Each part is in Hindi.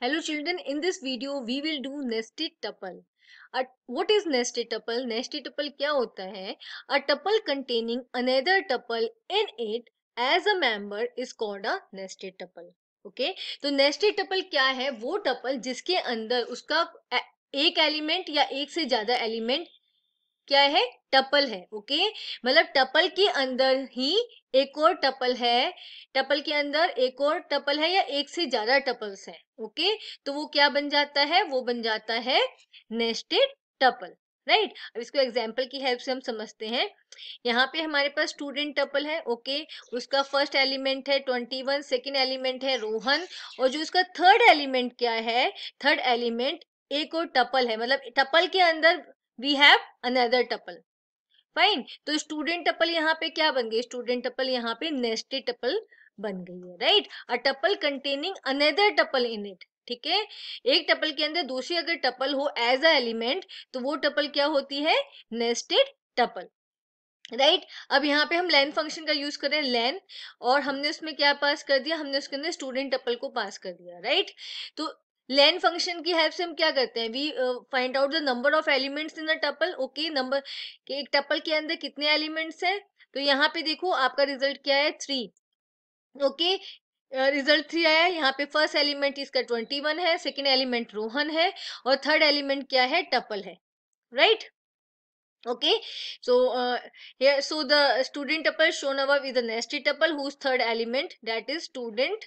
Hello children, in this video we will do nested tuple. A, what is nested tuple? Nested tuple क्या होता है A tuple containing another tuple in it as a member is called a nested tuple. Okay? तो nested tuple क्या है वो tuple जिसके अंदर उसका एक एलिमेंट या एक से ज्यादा एलिमेंट क्या है टपल है ओके मतलब टपल के अंदर ही एक और टपल है टपल के अंदर एक और टपल है या एक से ज्यादा टपल्स हैं ओके तो वो क्या बन जाता है वो बन जाता है नेस्टेड टपल राइट right? अब इसको एग्जाम्पल की हेल्प से हम समझते हैं यहाँ पे हमारे पास स्टूडेंट टपल है ओके okay? उसका फर्स्ट एलिमेंट है ट्वेंटी वन सेकेंड एलिमेंट है रोहन और जो उसका थर्ड एलिमेंट क्या है थर्ड एलिमेंट एक और टपल है मतलब टपल के अंदर we have another tuple fine तो स्टूडेंट टपल यहाँ पे क्या बन गई स्टूडेंट टपल यहाँ पे नेस्टेड टपल बन गई है right a tuple containing another tuple in it ठीक है एक टपल के अंदर दूसरी अगर टपल हो एज अ एलिमेंट तो वो टपल क्या होती है नेस्टेड टपल राइट right? अब यहाँ पे हम लेन फंक्शन का यूज करें लेन और हमने उसमें क्या पास कर दिया हमने उसके अंदर स्टूडेंट टपल को पास कर दिया राइट right? तो लेन फंक्शन की हेल्प से हम क्या करते हैं we find out the number of elements in the tuple okay number के एक टपल के अंदर कितने एलिमेंट्स हैं तो यहाँ पे देखो आपका रिजल्ट क्या है थ्री ओके रिजल्ट थ्री आया यहाँ पे फर्स्ट एलिमेंट इसका ट्वेंटी वन है सेकेंड एलिमेंट रोहन है और थर्ड एलिमेंट क्या है टपल है right okay so so here so the student tuple shown above is a nested tuple whose third element that is student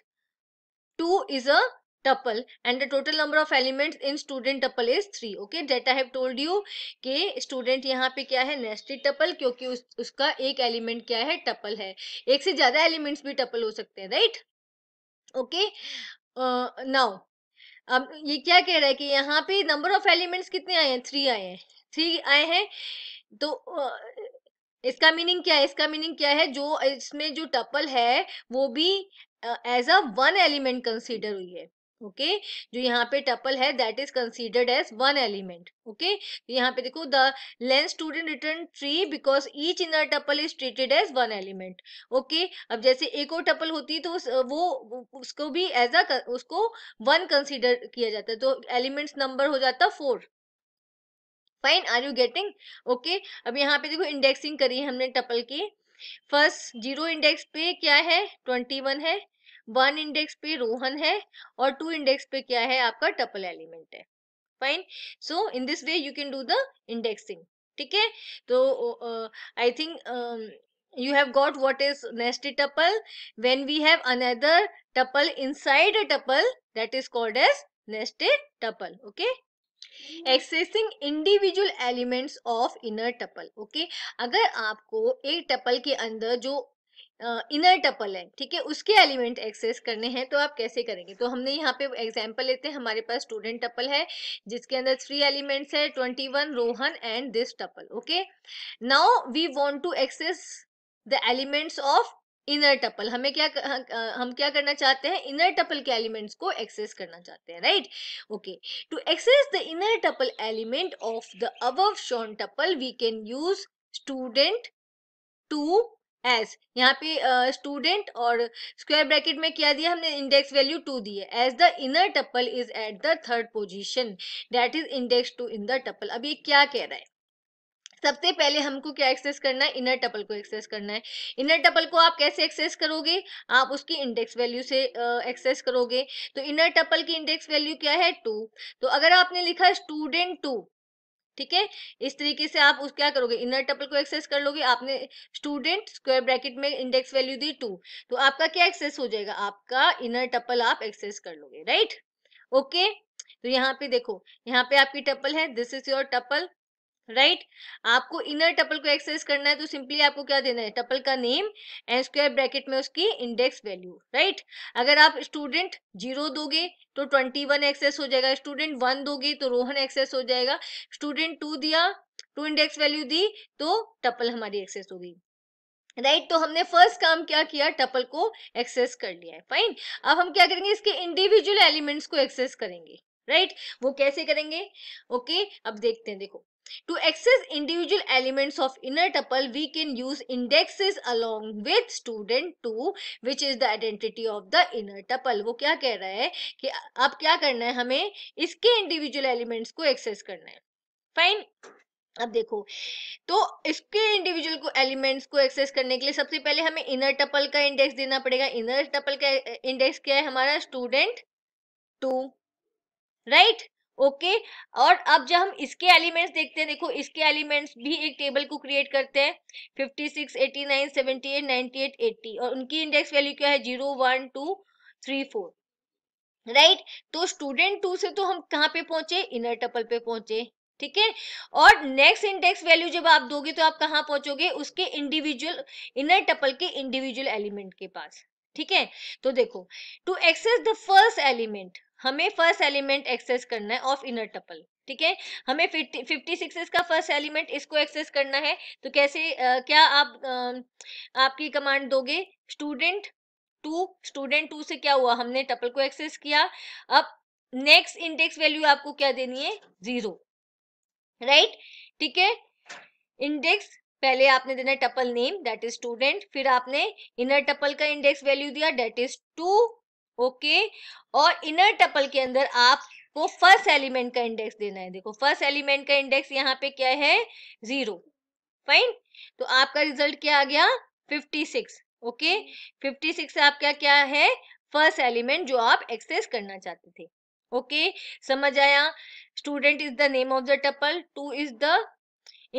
2 tuple and the total number of elements in student tuple is three okay that I have told you कि स्टूडेंट यहाँ पे क्या है नेस्टेड टपल क्योंकि उस, उसका एक एलिमेंट क्या है टपल है एक से ज्यादा एलिमेंट्स भी टपल हो सकते हैं राइट ओके नाउ अब ये क्या कह रहा है कि यहाँ पे नंबर ऑफ एलिमेंट्स कितने आए हैं थ्री आए हैं थ्री आए हैं तो इसका मीनिंग क्या है इसका मीनिंग क्या है जो इसमें जो टपल है वो भी as a one element consider हुई है ओके okay? जो यहाँ पे टपल है that is considered as one element okay तो यहाँ पे देखो the length student return three because each inner tuple is treated as one element okay अब जैसे एक और टपल होती है तो वो उसको भी एज अ उसको वन कंसीडर किया जाता है तो एलिमेंट्स नंबर हो जाता four fine are you getting okay अब यहाँ पे देखो इंडेक्सिंग करी है हमने टपल की फर्स्ट जीरो इंडेक्स पे क्या है ट्वेंटी वन है वन इंडेक्स पे रोहन है और टू इंडेक्स पे क्या है आपका टपल एलिमेंट है fine so in this way you can do the indexing ठीक है तो I think you have got what is nested tuple when we have another tuple inside a tuple that is called as nested tuple okay accessing individual elements of inner tuple okay अगर आपको एक टपल के अंदर जो इनर टपल है ठीक है उसके एलिमेंट एक्सेस करने हैं तो आप कैसे करेंगे तो हमने यहाँ पे एग्जाम्पल लेते हैं हमारे पास स्टूडेंट टपल है जिसके अंदर थ्री एलिमेंट्स है twenty one Rohan and this tuple okay now we want to access the elements of inner tuple हमें क्या हम क्या करना चाहते हैं इनर टपल के एलिमेंट्स को एक्सेस करना चाहते हैं right okay to access the inner tuple element of the above shown tuple we can use student two as यहाँ पे स्टूडेंट uh, और स्क्वायर ब्रैकेट में क्या दिया हमने इंडेक्स वैल्यू टू दी है as the inner tuple is at the third position that is index two in the tuple अब ये क्या कह रहा है सबसे पहले हमको क्या एक्सेस करना है इनर टपल को एक्सेस करना है इनर टपल को आप कैसे एक्सेस करोगे आप उसकी इंडेक्स वैल्यू से एक्सेस करोगे तो इनर टपल की इंडेक्स वैल्यू क्या है टू तो अगर आपने लिखा स्टूडेंट टू ठीक है इस तरीके से आप उस क्या करोगे इनर टपल को एक्सेस कर लोगे आपने स्टूडेंट स्क्वायर ब्रैकेट में इंडेक्स वैल्यू दी टू तो आपका क्या एक्सेस हो जाएगा आपका इनर टपल आप एक्सेस कर लोगे राइट ओके तो यहाँ पे देखो यहाँ पे आपकी टपल है this is your tuple right आपको इनर टपल को एक्सेस करना है तो सिंपली आपको क्या देना है टपल का नेम एंड स्क्वायर ब्रैकेट में उसकी इंडेक्स वैल्यू राइट अगर आप स्टूडेंट जीरो दोगे तो ट्वेंटी वन एक्सेस हो जाएगा स्टूडेंट वन दोगे तो रोहन एक्सेस हो जाएगा स्टूडेंट टू दिया टू इंडेक्स वैल्यू दी तो टपल हमारी एक्सेस हो गई राइट right, तो हमने फर्स्ट काम क्या किया टपल को एक्सेस कर लिया है फाइन अब हम क्या करेंगे इसके इंडिविजुअल एलिमेंट्स को एक्सेस करेंगे राइट right? वो कैसे करेंगे ओके okay, अब देखते हैं देखो To access individual elements of inner tuple, we can use indexes along with student two which is the identity of the inner tuple वो क्या कह रहा है कि अब क्या करना है हमें इसके इंडिविजुअल एलिमेंट्स को एक्सेस करना है फाइन अब देखो तो इसके इंडिविजुअल को एलिमेंट्स को एक्सेस करने के लिए सबसे पहले हमें इनर टपल का इंडेक्स देना पड़ेगा इनर टपल का इंडेक्स क्या है हमारा स्टूडेंट टू राइट ओके और अब जब हम इसके एलिमेंट्स देखते हैं देखो इसके एलिमेंट्स भी एक टेबल को क्रिएट करते हैं fifty six eighty nine seventy eight ninety eight eighty और उनकी इंडेक्स वैल्यू क्या है zero one two three four right तो स्टूडेंट टू से तो हम कहाँ पे पहुंचे इनर टपल पे पहुंचे ठीक है और नेक्स्ट इंडेक्स वैल्यू जब आप दोगे तो आप कहाँ पहुंचोगे उसके इंडिविजुअल इनर टपल के इंडिविजुअल एलिमेंट के पास ठीक है तो देखो to access the first element हमें फर्स्ट एलिमेंट एक्सेस करना है ऑफ इनर टपल ठीक है हमें फिफ्टी सिक्स का फर्स्ट एलिमेंट इसको एक्सेस करना है तो कैसे आ, क्या आप आ, आपकी कमांड दोगे स्टूडेंट टू स्टूडेंट टू से क्या हुआ हमने टपल को एक्सेस किया अब नेक्स्ट इंडेक्स वैल्यू आपको क्या देनी है जीरो राइट ठीक है इंडेक्स पहले आपने देना tuple name that is student फिर आपने इनर टपल का इंडेक्स वैल्यू दिया डेट इज टू ओके और इनर टपल के अंदर आप फर्स्ट एलिमेंट का इंडेक्स देना है देखो फर्स्ट एलिमेंट का इंडेक्स यहाँ पे क्या है जीरो फाइन तो आपका रिजल्ट क्या आ गया fifty six okay fifty six आपका क्या है फर्स्ट एलिमेंट जो आप एक्सेस करना चाहते थे ओके okay? समझ आया student is the name of the tuple two is the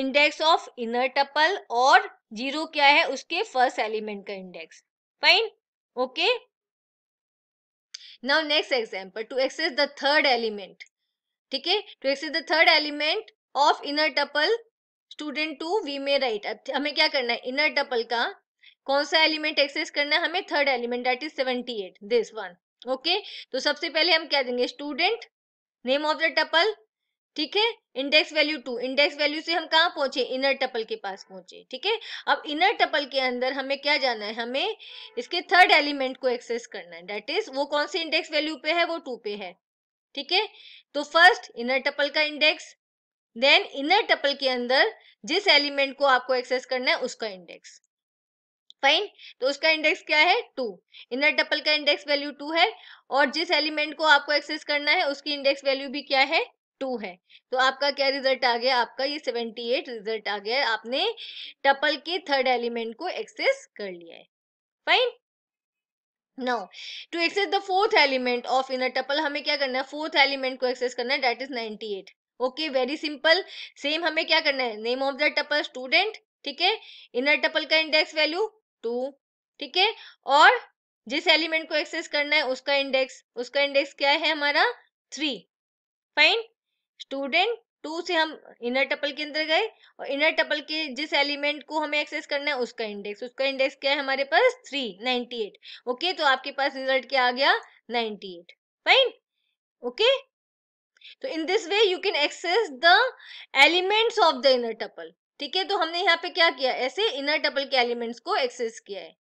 index of inner tuple और जीरो क्या है उसके फर्स्ट एलिमेंट का index fine okay now next example to access the third element ठीक है to access the third element of inner tuple student two we may right हमें क्या करना है इनर टपल का कौन सा एलिमेंट एक्सेस करना है हमें third element that is seventy eight this one okay तो सबसे पहले हम क्या देंगे student name of the tuple ठीक है index value two index value से हम कहाँ पहुंचे इनर टपल के पास पहुंचे ठीक है अब इनर टपल के अंदर हमें क्या जाना है हमें इसके थर्ड एलिमेंट को एक्सेस करना है डेट इज वो कौन से इंडेक्स वैल्यू पे है वो टू पे है ठीक है तो फर्स्ट इनर टपल का इंडेक्स देन इनर टपल के अंदर जिस एलिमेंट को आपको एक्सेस करना है उसका इंडेक्स फाइन तो उसका इंडेक्स क्या है टू इनर टपल का इंडेक्स वैल्यू टू है और जिस एलिमेंट को आपको एक्सेस करना है उसकी इंडेक्स वैल्यू भी क्या है टू है तो आपका क्या रिजल्ट आ गया आपका ये सेवेंटी एट रिजल्ट आ गया आपने टपल के थर्ड एलिमेंट को एक्सेस कर लिया है fine now to access the fourth element of inner tuple हमें क्या करना है फोर्थ एलिमेंट को एक्सेस करना है that is ninety eight okay very simple same हमें क्या करना है name of the tuple student ठीक है इनर टपल का इंडेक्स वैल्यू टू ठीक है और जिस एलिमेंट को एक्सेस करना है उसका इंडेक्स उसका इंडेक्स क्या है हमारा थ्री फाइन स्टूडेंट टू से हम इनर टपल के अंदर गए और इनर टपल के जिस एलिमेंट को हमें एक्सेस करना है उसका इंडेक्स उसका इंडेक्स क्या है हमारे पास थ्री नाइनटी एट ओके तो आपके पास रिजल्ट क्या आ गया नाइनटी एट फाइन ओके तो in this way you can access the elements of the inner tuple ठीक है तो हमने यहाँ पे क्या किया ऐसे इनर टपल के एलिमेंट्स को एक्सेस किया है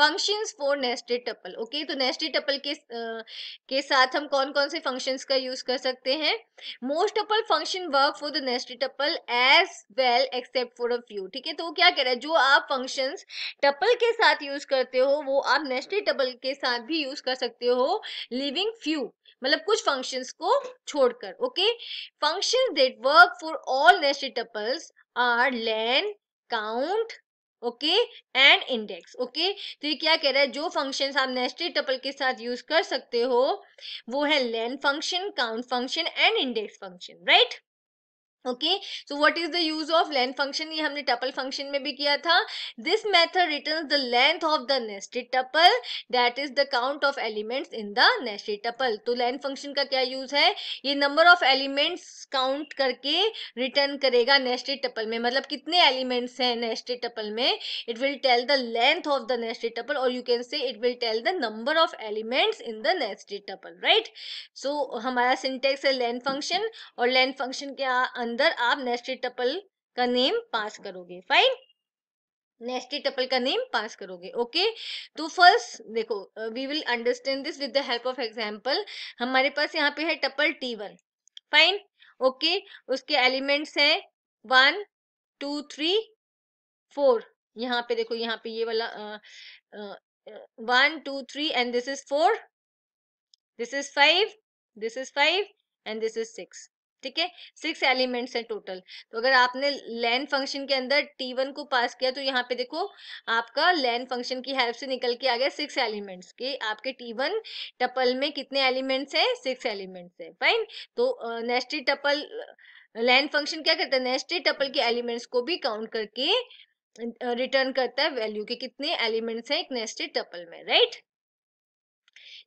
functions for nested tuple okay तो नेस्टेड टपल के आ, के साथ हम कौन कौन से फंक्शंस का यूज कर सकते हैं most tuple function work for the nested tuple as well except for a few ठीक है तो क्या कह रहा है जो आप फंक्शंस टपल के साथ यूज करते हो वो आप नेस्टेड टपल के साथ भी यूज कर सकते हो लिविंग फ्यू मतलब कुछ फंक्शंस को छोड़कर okay functions that work for all nested tuples are len count okay and index okay तो ये क्या कह रहा है जो फंक्शन आप नेस्टेड टपल के साथ यूज कर सकते हो वो है len function count function and index function right okay so what is the use of length function ये हमने टपल फंक्शन में भी किया था this method returns the length of the nested tuple that is the count of elements in the nested tuple तो लेंथ फंक्शन का क्या यूज है ये नंबर ऑफ एलिमेंट्स काउंट करके रिटर्न करेगा नेस्टेड टपल में मतलब कितने एलिमेंट्स हैं नेस्टेड टपल में it will tell the length of the nested tuple और you can say it will tell the number of elements in the nested tuple right so हमारा सिंटेक्स है लेंथ फंक्शन और लेंथ फंक्शन के अंदर आप नेस्टी टपल का नेम पास करोगे फाइन नेस्टी टपल का नेम पास करोगे ओके तो फर्स्ट देखो we will understand this with the help of example हमारे पास यहाँ पे है tuple T one fine okay उसके एलिमेंट्स हैं वन टू थ्री फोर यहाँ पे देखो यहाँ पे ये वाला one two three and this is four this is five this is five and this is six ठीक है सिक्स एलिमेंट्स हैं टोटल तो अगर आपने लैन फंक्शन के अंदर टी वन को पास किया तो यहाँ पे देखो आपका लैन फंक्शन की हेल्प से निकल के आ गया सिक्स एलिमेंट्स के आपके टी वन टपल में कितने एलिमेंट्स हैं सिक्स एलिमेंट्स हैं फाइन तो नेस्टेड टपल लैन फंक्शन क्या करता है नेस्टेड टपल के एलिमेंट्स को भी काउंट करके रिटर्न करता है वैल्यू के कितने एलिमेंट्स हैं एक नेस्टेड टपल में right right?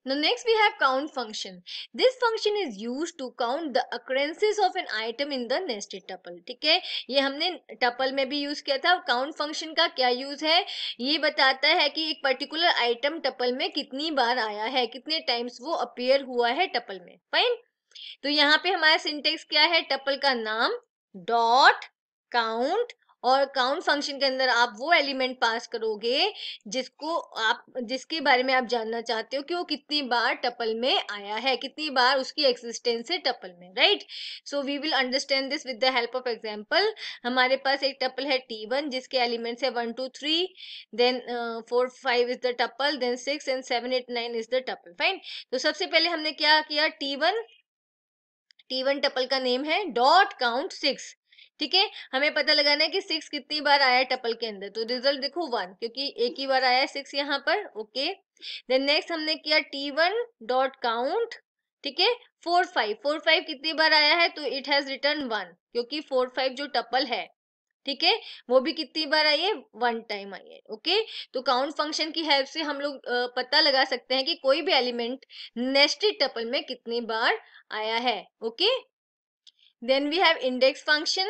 Now next we have count function. This function is used to count the occurrences of an item in the nested tuple. ठीक है ये हमने टपल में भी यूज किया था काउंट फंक्शन का क्या यूज है ये बताता है कि एक पर्टिकुलर आइटम टपल में कितनी बार आया है कितने टाइम्स वो अपियर हुआ है टपल में फाइन तो यहाँ पे हमारा सिंटेक्स क्या है टपल का नाम डॉट काउंट और काउंट फंक्शन के अंदर आप वो एलिमेंट पास करोगे जिसको आप जिसके बारे में आप जानना चाहते हो कि वो कितनी बार टपल में आया है कितनी बार उसकी एक्सिस्टेंस है टपल में right so we will understand this with the help of example हमारे पास एक टपल है टी वन जिसके एलिमेंट्स है one two three then four five is the tuple then six and seven eight nine is the tuple fine तो सबसे पहले हमने क्या किया T one T one tuple का नेम है डॉट काउंट सिक्स ठीक है हमें पता लगाना है कि सिक्स कितनी बार आया है टपल के अंदर तो रिजल्ट देखो वन क्योंकि एक ही बार आया सिक्स यहाँ पर ओके देन नेक्स्ट हमने किया टी वन डॉट काउंट ठीक है फोर फाइव फोर फाइव कितनी बार आया है तो इट हैज रिटर्न वन क्योंकि फोर फाइव जो टपल है ठीक है वो भी कितनी बार आई है वन टाइम आई है ओके तो काउंट फंक्शन की हेल्प से हम लोग पता लगा सकते हैं कि कोई भी एलिमेंट नेस्टेड टपल में कितनी बार आया है okay Then we have index function.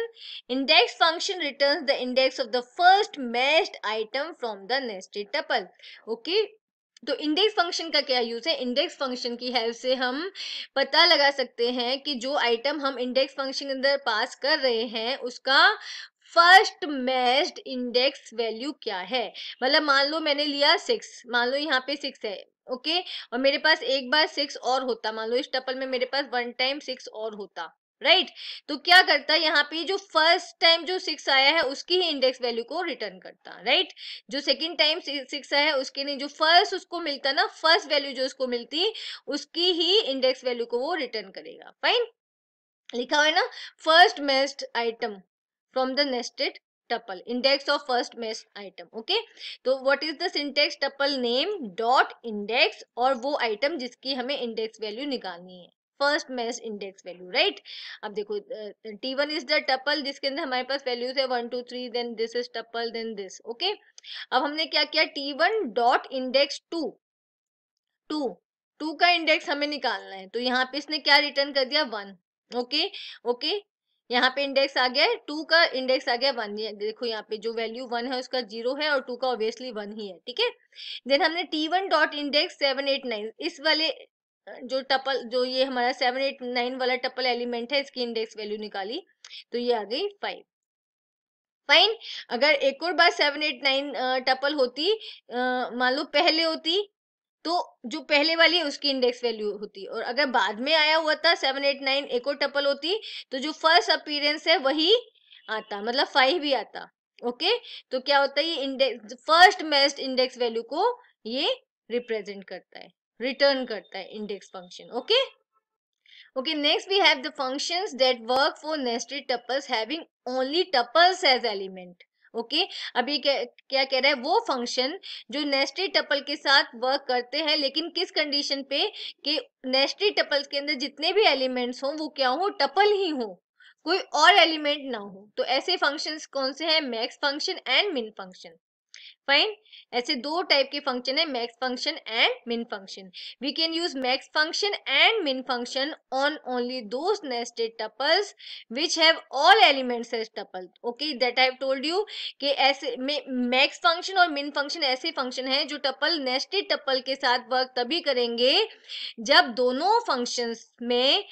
Index function returns the index of the first matched item from the nested tuple. Okay, तो इंडेक्स फंक्शन का क्या यूज़ है इंडेक्स फंक्शन की हेल्प से हम पता लगा सकते हैं कि जो आइटम हम इंडेक्स फंक्शन के अंदर पास कर रहे हैं उसका फर्स्ट मैच्ड इंडेक्स वैल्यू क्या है मतलब मान लो मैंने लिया सिक्स मान लो यहाँ पे सिक्स है ओके और मेरे पास एक बार सिक्स और होता मान लो इस टपल में मेरे पास वन टाइम सिक्स और होता राइट right? तो क्या करता है यहाँ पे जो फर्स्ट टाइम जो सिक्स आया है उसकी ही इंडेक्स वैल्यू को रिटर्न करता राइट right? जो सेकंड टाइम सिक्स आया है उसके लिए जो फर्स्ट उसको मिलता ना फर्स्ट वैल्यू जो उसको मिलती उसकी ही इंडेक्स वैल्यू को वो रिटर्न करेगा फाइन लिखा हुआ है ना first matched item from the nested tuple index of first matched item okay तो what is the syntax tuple name dot index और वो आइटम जिसकी हमें इंडेक्स वैल्यू निकालनी है first matched index value right अब देखो T one is the tuple जिसके अंदर हमारे पास वैल्यूज है one two three then this is tuple then this okay अब हमने क्या किया T one dot index two two two का इंडेक्स हमें निकालना है तो यहाँ पे इसने क्या रिटर्न कर दिया वन ओके ओके यहाँ पे इंडेक्स आ गया है टू का इंडेक्स आ गया वन देखो यहाँ पे जो वैल्यू वन है उसका जीरो है और टू का ऑब्वियसली वन ही है ठीक है देन हमने T one dot index seven eight nine इस वाले जो टपल जो ये हमारा सेवन एट नाइन वाला टपल एलिमेंट है इसकी इंडेक्स वैल्यू निकाली तो ये आ गई फाइव फाइन अगर एक और बार सेवन एट नाइन टपल होती मान लो पहले होती तो जो पहले वाली है उसकी इंडेक्स वैल्यू होती और अगर बाद में आया हुआ था सेवन एट नाइन एक और टपल होती तो जो फर्स्ट अपीरेंस है वही आता मतलब फाइव भी आता ओके तो क्या होता है ये index first matched index value को ये रिप्रेजेंट करता है रिटर्न करता है index function okay okay next we have the functions that work for nested tuples having only tuples as element okay okay, अभी क्या, क्या कह रहा है वो फंक्शन जो नेस्टेड टपल के साथ वर्क करते हैं लेकिन किस कंडीशन पे कि नेस्टेड टपल के अंदर जितने भी एलिमेंट्स हों वो क्या हो टपल ही हो कोई और एलिमेंट ना हो तो ऐसे फंक्शंस कौन से हैं max function and min function fine ऐसे दो टाइप के फंक्शन है max function and min function we can use max function and min function on only those nested tuples which have all elements as tuple okay that I have told you कि ऐसे मैक्स फंक्शन और मिन फंक्शन ऐसे फंक्शन है जो टपल नेस्टेड टपल के साथ वर्क तभी करेंगे जब दोनों फंक्शन में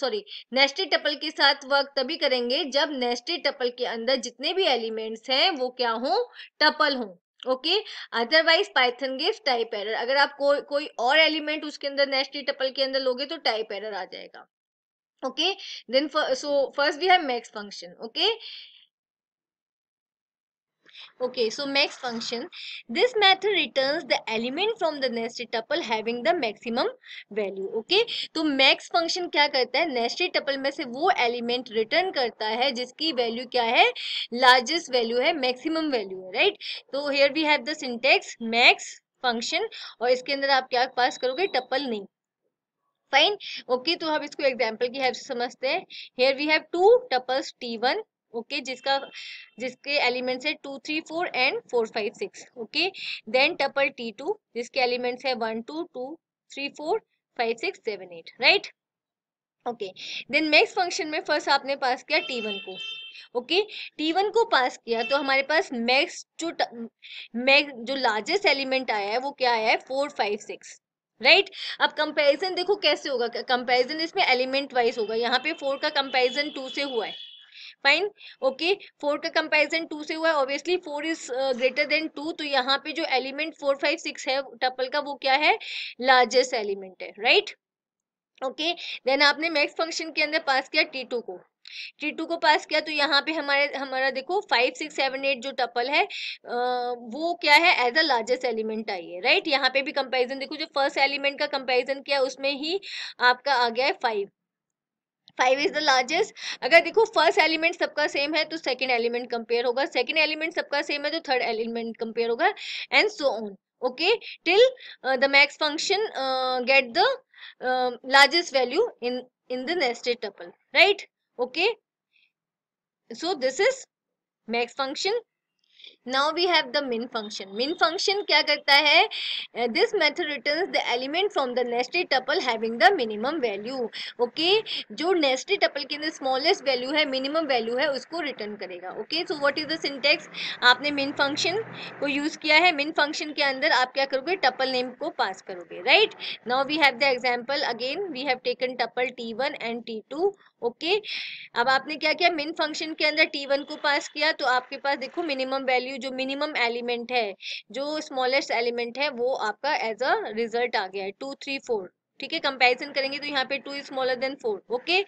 सॉरी नेस्टेड टपल के साथ वर्क तभी करेंगे जब नेस्टेड टपल के अंदर जितने भी एलिमेंट्स हैं वो क्या हों टपल हों okay otherwise Python gives type error अगर आप को, कोई और एलिमेंट उसके अंदर नेस्टी टपल के अंदर लोगे तो टाइप एरर आ जाएगा okay then so first we have max function okay okay so max function this method returns the element from the nested tuple having the maximum value okay तो max function क्या करता है nested tuple में से वो element return करता है जिसकी value क्या है largest value है maximum value है right तो here we have the syntax max function और इसके अंदर आप क्या पास करोगे tuple नहीं फाइन ओके okay, तो हम इसको एग्जाम्पल की हेल्प से समझते हैं here we have two tuples T one okay okay, जिसका जिसके एलिमेंट्स है two three four and four five six okay then tuple T two जिसके एलिमेंट्स है one two two three four five six seven eight right okay then next function में फर्स्ट आपने पास किया टी वन को ओके टी वन को पास किया तो हमारे पास मैक्स जो मैक्स जो लार्जेस्ट एलिमेंट आया है वो क्या आया है four five six right right? अब कंपैरिजन देखो कैसे होगा कंपैरिजन इसमें एलिमेंट वाइज होगा यहाँ पे फोर का कंपैरिजन टू से हुआ है फाइन ओके फोर का कंपेरिजन टू से हुआ है obviously four is greater than two तो यहाँ पे जो एलिमेंट फोर फाइव सिक्स है टपल का वो क्या है लार्जेस्ट एलिमेंट है राइट ओके देन आपने मैक्स फंक्शन के अंदर पास किया टी टू को टी टू को पास किया तो यहाँ पे हमारे हमारा देखो फाइव सिक्स सेवन एट जो टपल है uh, वो क्या है एज अ लार्जेस्ट एलिमेंट आई है राइट यहाँ पे भी कंपैरिजन देखो जो फर्स्ट एलिमेंट का कंपैरिजन किया उसमें ही आपका आ गया है five five is the largest अगर देखो फर्स्ट एलिमेंट सबका सेम है तो सेकेंड एलिमेंट कंपेयर होगा सेकेंड एलिमेंट सबका सेम है तो थर्ड एलिमेंट कंपेयर होगा and so on okay till the max function get the largest value in in the nested tuple right okay so this is max function now we have the min function min function क्या करता है this method return the element from the nested tuple having the minimum value okay जो नेस्टेड टपल के अंदर स्मॉलेस्ट वैल्यू है मिनिमम वैल्यू है उसको रिटर्न करेगा ओके so what is the syntax आपने मिन फंक्शन को यूज किया है मिन फंक्शन के अंदर आप क्या करोगे टपल नेम को पास करोगे right now we have the example again we have taken tuple T one and T two okay okay? अब आपने क्या किया मिन फंक्शन के अंदर टी वन को पास किया तो आपके पास देखो मिनिमम वैल्यू जो मिनिमम एलिमेंट है जो स्मॉलेस्ट एलिमेंट है वो आपका एज अ रिजल्ट आ गया है टू थ्री फोर ठीक है कंपैरिजन करेंगे तो यहाँ पे two is smaller than four okay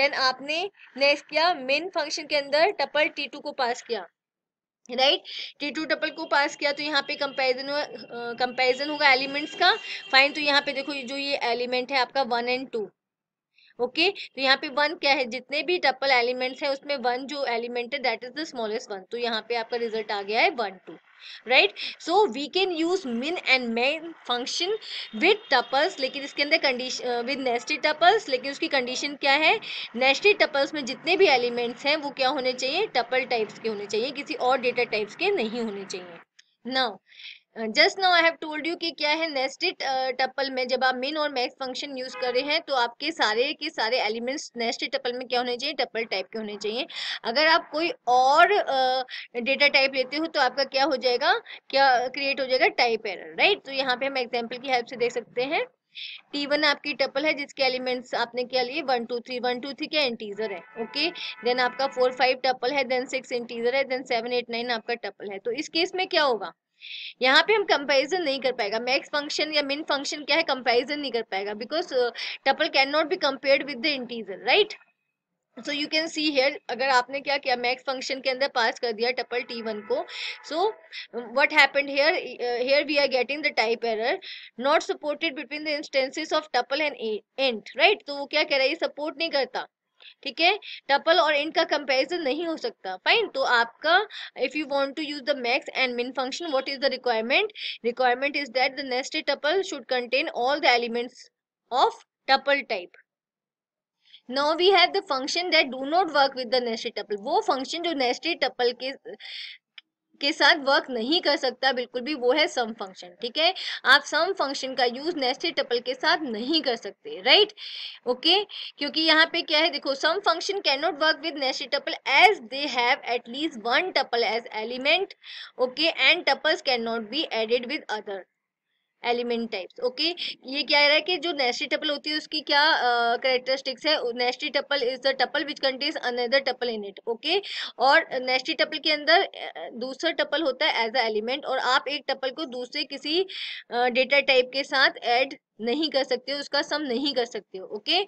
then आपने नेक्स्ट किया मेन फंक्शन के अंदर टपल टी टू को पास किया राइट टी टू टपल को पास किया तो यहाँ पे कंपैरिजन कंपैरिजन होगा एलिमेंट्स का फाइन तो यहाँ पे देखो जो ये एलिमेंट है आपका वन एंड टू ओके तो यहाँ पे वन क्या है जितने भी टपल एलिमेंट्स हैं उसमें वन जो एलिमेंट है that is the smallest one तो यहाँ पे आपका रिजल्ट आ गया है one two right so we can use min and min function with tuples लेकिन इसके अंदर कंडीशन विद नेस्टेड टपल्स लेकिन उसकी कंडीशन क्या है नेस्टेड टपल्स में जितने भी एलिमेंट्स हैं वो क्या होने चाहिए टपल टाइप्स के होने चाहिए किसी और डेटा टाइप्स के नहीं होने चाहिए now just now I have told you कि क्या है नेस्टेड टपल uh, में जब आप मिन और मैक्स फंक्शन यूज़ कर रहे हैं तो आपके सारे के सारे एलिमेंट्स नेस्टेड टपल में क्या होने चाहिए टपल टाइप के होने चाहिए अगर आप कोई और डेटा uh, टाइप लेते हो तो आपका क्या हो जाएगा क्या क्रिएट हो जाएगा टाइप एरर राइट तो यहाँ पे हम एग्जाम्पल की हेल्प से देख सकते हैं टी वन आपकी टपल है जिसके एलिमेंट्स आपने क्या लिए one two three one two three क्या इंटीजर है ओके देन आपका फोर फाइव टपल है देन सिक्स इंटीजर है देन सेवन एट नाइन आपका टपल है तो इस केस में क्या होगा यहाँ पे हम कंपैरिजन नहीं कर पाएगा मैक्स फंक्शन या मिन फंक्शन क्या है कंपैरिजन नहीं कर पाएगा because tuple can not be compared with the integer right so you can see here अगर आपने क्या किया मैक्स फंक्शन के अंदर पास कर दिया टपल टी वन को so what happened here here we are getting the type error not supported between the instances of tuple and int right तो वो क्या कह रहा है ये सपोर्ट नहीं करता ठीक है टपल और इंट का कंपेरिजन नहीं हो सकता फाइन तो आपका if you want to use the max and min function what is the requirement requirement is that the nested tuple should contain all the elements of tuple type no we have the function that do not work with the nested tuple वो फंक्शन जो नेस्टेड टपल के के साथ वर्क नहीं कर सकता बिल्कुल भी वो है सम फंक्शन ठीक है आप सम फंक्शन का यूज नेस्टेड टपल के साथ नहीं कर सकते राइट ओके क्योंकि यहाँ पे क्या है देखो sum function can not work with nested tuple as they have at least one tuple as element okay and tuples can not be added with other element types okay ये क्या है कि जो नेस्टी टपल होती है उसकी क्या करेक्टरिस्टिक्स है nested tuple is the tuple which contains another tuple in it okay और नेस्टी टपल के अंदर दूसरा टपल होता है एज अ एलिमेंट और आप एक टपल को दूसरे किसी डेटा टाइप के साथ एड नहीं कर सकते हो उसका सम नहीं कर सकते हो okay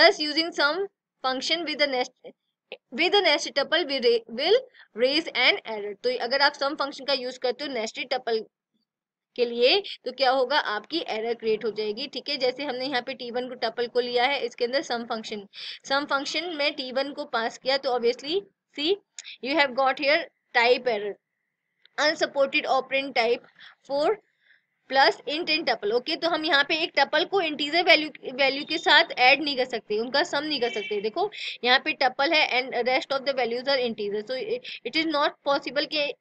thus using sum function with nest with nested tuple will raise an error तो अगर आप सम फंक्शन का यूज करते हो नेस्टी टपल के लिए तो क्या होगा आपकी एरर क्रिएट हो जाएगी ठीक है जैसे हमने यहाँ पे टी वन को टपल को लिया है इसके अंदर सम फंक्शन सम फंक्शन में टी वन को पास किया तो obviously see you have got here type error unsupported operand type for plus int in tuple okay तो हम यहाँ पे एक टपल को इंटीजर वैल्यू वैल्यू के साथ ऐड नहीं कर सकते उनका सम नहीं कर सकते देखो यहाँ पे टपल है and rest of the values are integer so it is not possible कि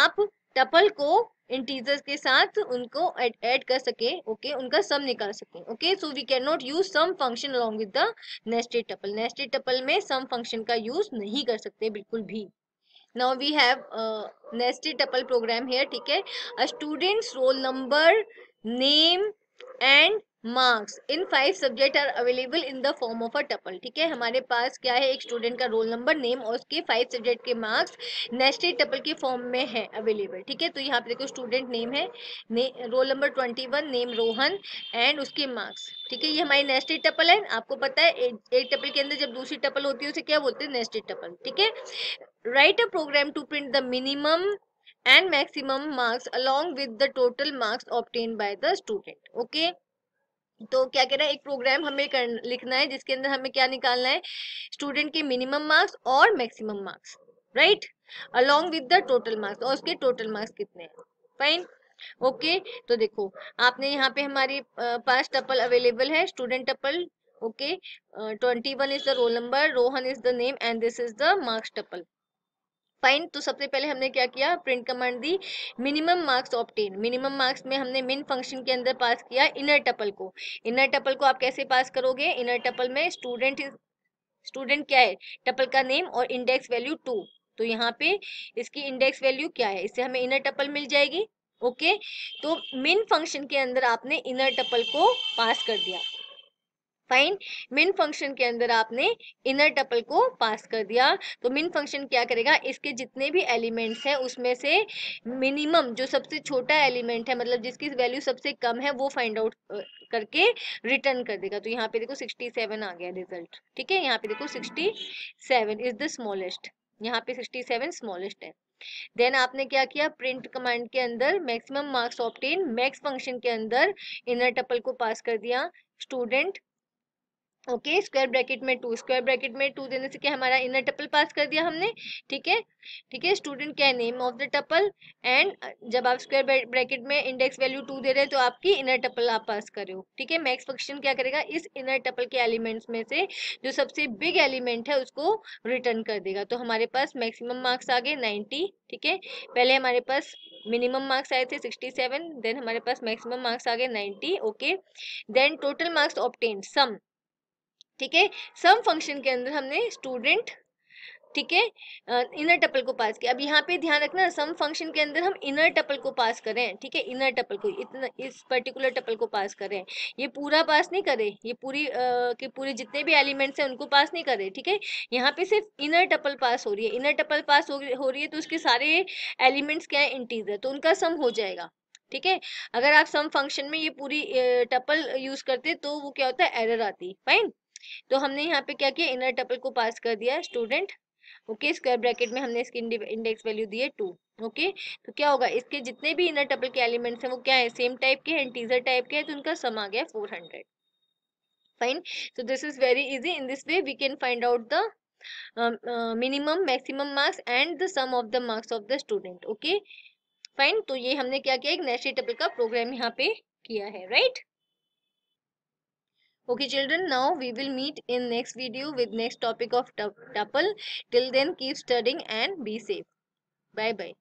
आप टपल को इंटीजर्स के साथ उनको ऐड कर सके ओके okay? उनका सम निकाल सके okay so we can not use sum function along with the nested tuple nested tuple में सम फंक्शन का यूज नहीं कर सकते बिल्कुल भी now we have nested tuple program program ठीक है a students roll number name and marks in five subject are available in the form of a tuple ठीक है हमारे पास क्या है एक स्टूडेंट का रोल नंबर नेम और उसके फाइव सब्जेक्ट के मार्क्स नेस्टेड टपल के फॉर्म में है अवेलेबल ठीक है तो यहाँ पे देखो स्टूडेंट नेम है ने, roll number twenty one name Rohan and उसके मार्क्स ठीक है ये हमारी नेस्टेड टपल है आपको पता है एक, टपल के अंदर जब दूसरी टपल होती है उसे क्या बोलते हैं नेस्टेड टपल ठीक है right a program to print the minimum and maximum marks along with the total marks obtain by the student okay तो क्या कह रहा है एक प्रोग्राम हमें कर, लिखना है जिसके अंदर हमें क्या निकालना है स्टूडेंट के मिनिमम मार्क्स और maximum marks right along with the total marks और उसके टोटल मार्क्स कितने हैं फाइन ओके okay, तो देखो आपने यहाँ पे हमारी पास टपल अवेलेबल है student tuple okay twenty one is the roll number Rohan is the name and this is the marks tuple fine तो सबसे पहले हमने क्या किया प्रिंट कमांड दी minimum marks obtain minimum marks में हमने मेन फंक्शन के अंदर पास किया इनर टपल को इनर टपल को आप कैसे पास करोगे इनर टपल में स्टूडेंट स्टूडेंट क्या है टपल का नेम और इंडेक्स वैल्यू टू तो यहाँ पे इसकी इंडेक्स वैल्यू क्या है इससे हमें इनर टपल मिल जाएगी ओके तो मेन फंक्शन के अंदर आपने इनर टपल को पास कर दिया फाइन मिन फंक्शन के अंदर आपने इनर टपल को पास कर दिया तो मिन फंक्शन क्या करेगा इसके जितने भी एलिमेंट्स हैं उसमें से मिनिमम जो सबसे छोटा एलिमेंट है मतलब जिसकी वैल्यू सबसे कम है वो फाइंड आउट करके रिटर्न कर देगा तो यहाँ पे देखो 67 आ गया रिजल्ट ठीक है यहाँ पे देखो 67 इज द स्मॉलेस्ट यहाँ पे 67 स्मॉलेस्ट है देन आपने क्या किया प्रिंट कमांड के अंदर maximum marks obtain max function के अंदर इनर टपल को पास कर दिया स्टूडेंट ओके स्क्वायर ब्रैकेट में टू स्क्वायर ब्रैकेट में टू देने से क्या हमारा इनर टपल पास कर दिया हमने ठीक है ठीक है स्टूडेंट क्या name of the tuple and जब आप स्क्वायर ब्रैकेट में इंडेक्स वैल्यू टू दे रहे हैं तो आपकी इनर टपल आप पास करे हो ठीक है मैक्स फंक्शन क्या करेगा इस इनर टपल के एलिमेंट्स में से जो सबसे बिग एलिमेंट है उसको रिटर्न कर देगा तो हमारे पास मैक्सिमम मार्क्स आ गए नाइन्टी ठीक है पहले हमारे पास मिनिमम मार्क्स आए थे सिक्सटी सेवन देन हमारे पास मैक्सिमम मार्क्स आ गए ninety okay then total marks obtain sum ठीक है सम फंक्शन के अंदर हमने स्टूडेंट ठीक है इनर टपल को पास किया अब यहाँ पे ध्यान रखना सम फंक्शन के अंदर हम इनर टपल को पास करें ठीक है इनर टपल को इतना इस पर्टिकुलर टपल को पास करें ये पूरा पास नहीं करे ये पूरी के पूरे जितने भी एलिमेंट्स हैं उनको पास नहीं करे ठीक है यहाँ पे सिर्फ इनर टपल पास हो रही है इनर टपल पास हो, हो रही है तो उसके सारे एलिमेंट्स क्या है इंटीजर तो उनका सम हो जाएगा ठीक है अगर आप सम फंक्शन में ये पूरी टपल यूज करते तो वो क्या होता है एरर आती फाइन तो हमने यहाँ पे क्या किया इनर टपल को पास कर दिया स्टूडेंट ओके स्क्वायर ब्रैकेट में हमने इसकी इंडेक्स वैल्यू दी है टू ओके तो क्या होगा इसके जितने भी इनर टपल के एलिमेंट्स हैं वो क्या है सेम टाइप के हैं टीजर टाइप के हैं तो उनका सम आ गया four hundred fine so this is very easy in this way we can find out the minimum maximum marks and the sum of the marks of the student okay fine तो ये हमने क्या किया एक नेशनल टपल का प्रोग्राम यहाँ पे किया है right right? okay children now we will meet in next video with next topic of tuple till then keep studying and be safe bye bye